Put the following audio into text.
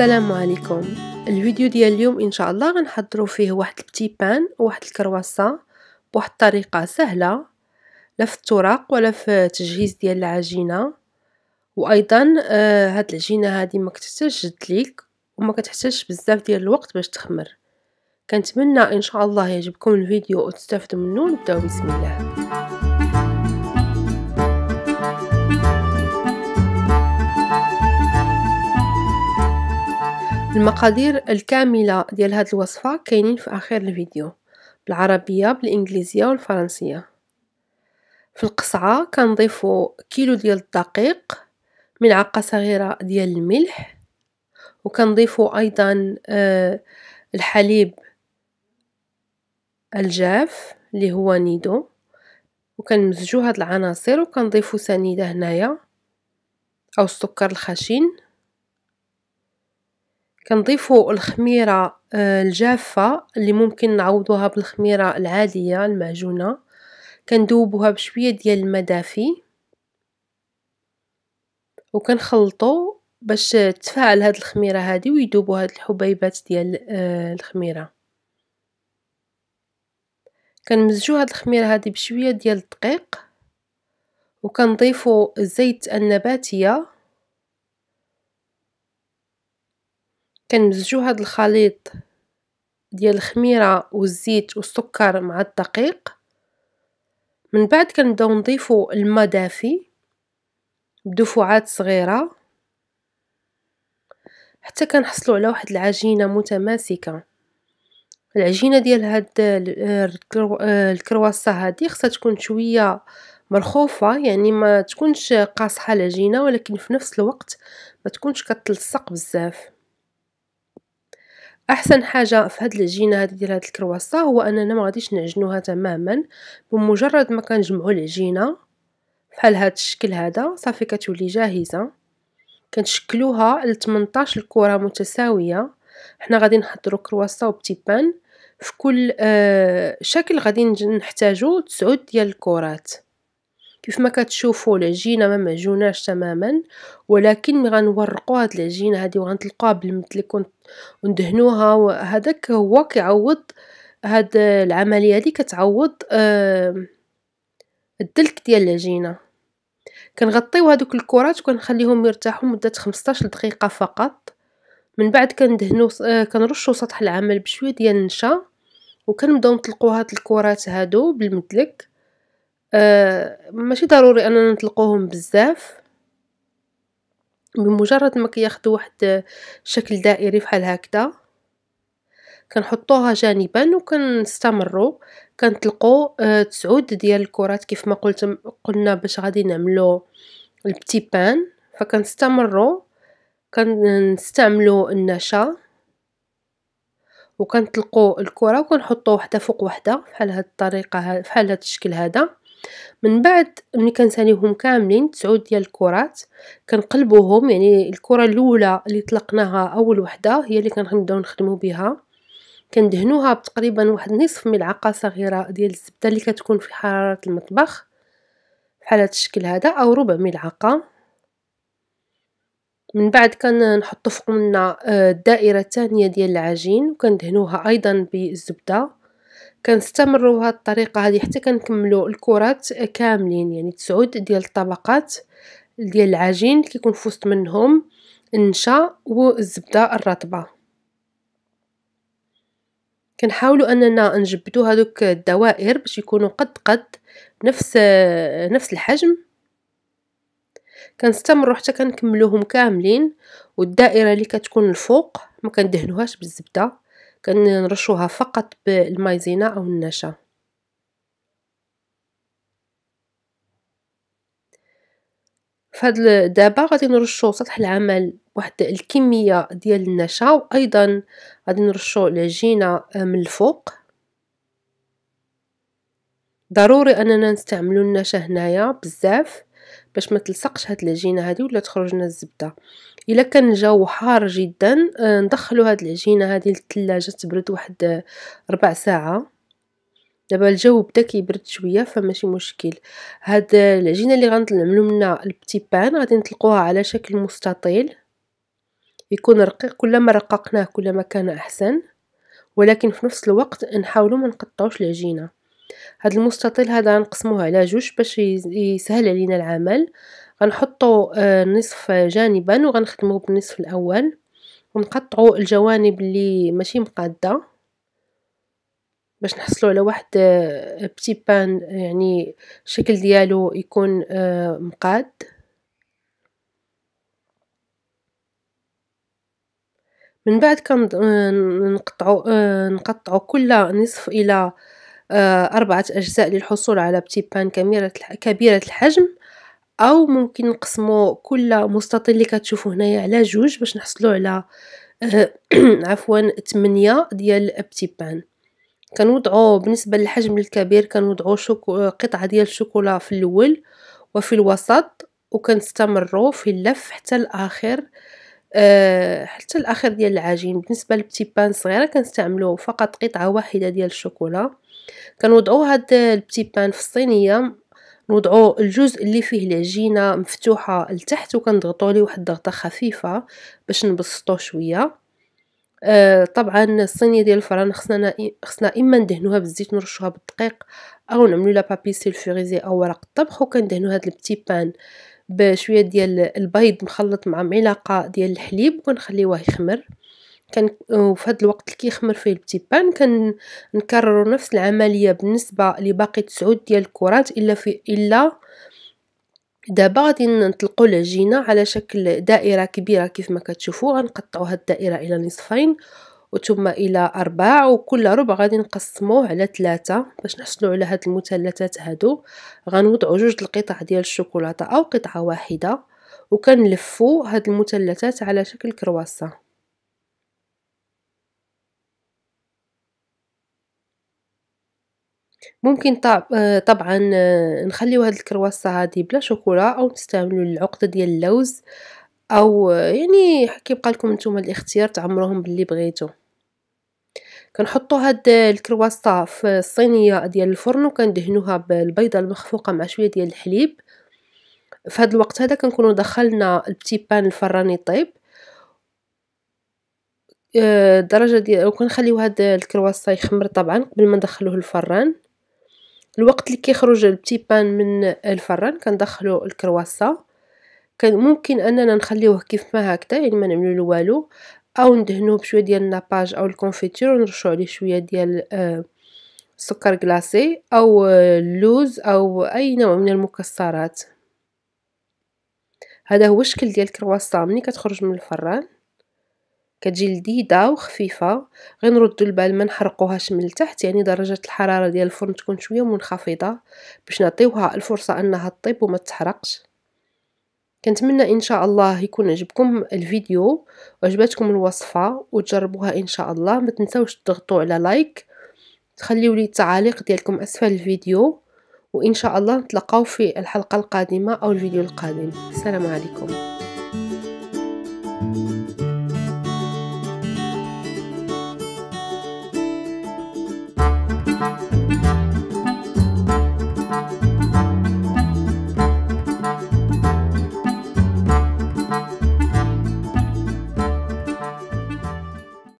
السلام عليكم الفيديو ديال اليوم ان شاء الله غنحضروا فيه واحد البتي بان وواحد الكرواسه بواحد الطريقه سهله لا في الطرق ولا في التجهيز ديال العجينه وايضا آه هاد العجينه هادي ما كتحتاجش ليك وما كتحتاجش بزاف ديال الوقت باش تخمر كنتمنى ان شاء الله يعجبكم الفيديو وتستافدوا منه نبداو بسم الله المقادير الكاملة ديال هاد الوصفة كاينين في اخر الفيديو بالعربية بالانجليزية والفرنسية في القصعة كنضيفو كيلو ديال الدقيق ملعقة صغيرة ديال الملح وكنضيفو ايضا آه، الحليب الجاف اللي هو نيدو وكنمزجو هاد العناصر وكنضيفو سنيده هنايا او السكر الخشن كنضيفو الخميرة آه، الجافة اللي ممكن نعوضوها بالخميرة العادية المعجونة، كندوبوها بشوية ديال الما دافي، وكنخلطو باش تفاعل هاد الخميرة هادي ويدوبوا هاد الحبيبات ديال آه، الخميرة، كنمزجو هاد الخميرة هادي بشوية ديال الدقيق، وكنضيفو الزيت النباتية. كنمزجو هاد الخليط ديال الخميرة والزيت والسكر مع الدقيق، من بعد كنبداو نضيفو الما دافي بدفعات صغيرة حتى كنحصلو على واحد العجينة متماسكة، العجينة ديال هاد الكرواسة هادي خصها تكون شوية مرخوفة يعني ما تكونش قاصحة العجينة ولكن في نفس الوقت ما تكونش كتلصق بزاف. احسن حاجه في هاد العجينه هذه ديال هاد الكرواصه هو اننا ما غاديش نعجنوها تماما بمجرد ما كنجمعوا العجينه بحال هاد الشكل هذا صافي كتولي جاهزه كنشكلوها ل 18 كره متساويه حنا غادي نحضروا كرواسون بتيبان في كل آه شكل غادي نحتاجو 9 ديال الكرات كيف ما كتشوفوا العجينه ما معجوناش تماما ولكن ملي غنورقوا هاد العجينه هادي وغنطلقوها كنت وندهنوها وهذاك هو كيعوض هاد العمليه هادي كتعوض آه الدلك ديال العجينه كنغطيو هادوك الكرات وكنخليهم يرتاحوا مده 15 دقيقه فقط من بعد كندهنو آه كنرشوا سطح العمل بشويه ديال النشا وكنبداو نطلقوا هاد الكرات هادو بالمدلك آه، ماشي ضروري اننا نطلقوهم بزاف بمجرد ما كياخدو واحد شكل دائري فحال هكذا كنحطوها جانبا وكنستمروا كنطلقوا آه، تسعود ديال الكرات كيف ما قلت قلنا باش غادي نعملو البتي بان فكنستمروا كنستعملوا النشا وكنطلقوا الكره وكنحطوا وحده فوق وحده بحال هاد الطريقه بحال هاد الشكل هذا من بعد ملي كنساليوهم كاملين تسعود ديال الكرات كنقلبوهم يعني الكره الاولى اللي طلقناها اول وحده هي اللي كنبداو نخدمو بها كندهنوها بتقريبا واحد نصف ملعقه صغيره ديال الزبده اللي كتكون في حراره المطبخ بحال هذا الشكل هذا او ربع ملعقه من بعد كنحطو فوق منا آه، الدائره الثانيه ديال العجين وكندهنوها ايضا بالزبده كنستمرو بهاد الطريقه هذه حتى كنكملو الكرات كاملين يعني تسعود ديال الطبقات ديال العجين اللي كيكون في وسط منهم النشا والزبده الرطبه كنحاولوا اننا نجبدو هذوك الدوائر باش يكونوا قد قد نفس نفس الحجم كنستمروا حتى كنكملوهم كاملين والدائره اللي كتكون الفوق ما كندهنوهاش بالزبده كنرشوها فقط بالمايزينا أو النشا فهاد دابا غادي نرشو سطح العمل واحد الكمية ديال النشا وأيضا غادي نرشو العجينة آه، من الفوق ضروري أننا نستعملو النشا هنايا بزاف باش ما تلصقش هاد العجينه هذه ولا تخرج لنا الزبده الا كان الجو حار جدا آه، ندخلوا هاد العجينه هذه للثلاجه تبرد واحد آه، ربع ساعه دابا الجو بدا كيبرد شويه فماشي مشكل هاد آه، العجينه اللي غنعملو منها البتي بان غادي نطلقوها على شكل مستطيل يكون رقيق كلما رققناه كلما كان احسن ولكن في نفس الوقت نحاولوا ما نقطعوش العجينه هاد المستطيل هذا غنقسموه على جوج باش يسهل علينا العمل غنحطو آه، نصف جانبا وغنخدمو بالنصف الاول ونقطعو الجوانب اللي ماشي مقاده باش نحصلو على واحد بتي آه، بان يعني الشكل ديالو يكون آه، مقاد من بعد كنقطعو نقطعو كل نصف الى آه، أربعة أجزاء للحصول على بتي بان كبيرة الحجم أو ممكن نقسمو كل مستطيل اللي كتشوفو هنايا على جوج باش نحصلو على آه، عفوا تمنية ديال بتي بان كنوضعو بالنسبة للحجم الكبير كنوضعو قطعة ديال الشوكولا في الأول وفي الوسط وكنستمرو في اللف حتى الاخر أه حتى الاخر ديال العجين بالنسبه للبتي بان صغيره كنستعملو فقط قطعه واحده ديال الشوكولا كنوضعو هاد البتي بان في الصينية نوضعو الجزء اللي فيه العجينة مفتوحة لتحت وكنضغطوا عليه واحد الضغطة خفيفة باش نبسطوه شوية آه، طبعا الصينية ديال الفران خصنا خصنا اما ندهنوها بالزيت نرشوها بالدقيق او نعملو لا بابي سيلفوريزي او ورق الطبخ وكندهنوا هاد البتي بان بشويه ديال البيض مخلط مع معلقه ديال الحليب ونخليوه يخمر كان وفي هذا الوقت اللي كيخمر فيه البتيبان نكرر نفس العمليه بالنسبه لباقي تسعود ديال الكرات الا في الا دابا غادي نطلقوا العجينه على شكل دائره كبيره كيف ما كتشوفوا غنقطعوا هاد الدائره الى نصفين وثم الى ارباع وكل ربع غادي نقسموه على ثلاثة باش نحصلوا على هاد المثلثات هادو غنوضعوا جوج القطع ديال الشوكولاته او قطعه واحده وكنلفوا هاد المثلثات على شكل كرواسون ممكن آه، طبعا آه، نخليو هاد الكرواسة هادي بلا شوكولا أو نستعملو العقدة ديال اللوز أو آه، يعني كيبقالكم نتوما الإختيار تعمروهم باللي بغيتو، كنحطو هاد الكرواسة في الصينية ديال الفرن وكندهنوها بالبيضة المخفوقة مع شوية ديال الحليب، في هاد الوقت هذا كنكونو دخلنا البتي بان للفران يطيب الدرجة ديال- وكنخليو هاد الكرواسة يخمر طبعا قبل ما ندخلوه الفران الوقت اللي كيخرج البتيبان من الفران كندخلو الكرواسة ممكن اننا نخليوه كيف ما هكذا يعني ما نعملو والو او ندهنوه بشويه ديال الناباج او الكونفيتور ونرشو عليه شويه ديال السكر آه، كلاصي او آه، اللوز او اي نوع من المكسرات هذا هو الشكل ديال الكرواسون ملي كتخرج من الفران كتجي لذيذة وخفيفة غير نردو البال ما نحرقوهاش من التحت يعني درجة الحرارة ديال الفرن تكون شوية منخفضة باش نعطيوها الفرصة انها طيب وما تحرقش كنتمنى ان شاء الله يكون عجبكم الفيديو وعجبتكم الوصفة وتجربوها ان شاء الله ما تنساوش تضغطوا على لايك تخليوا لي التعاليق ديالكم اسفل الفيديو وان شاء الله نتلقاو في الحلقة القادمة او الفيديو القادم السلام عليكم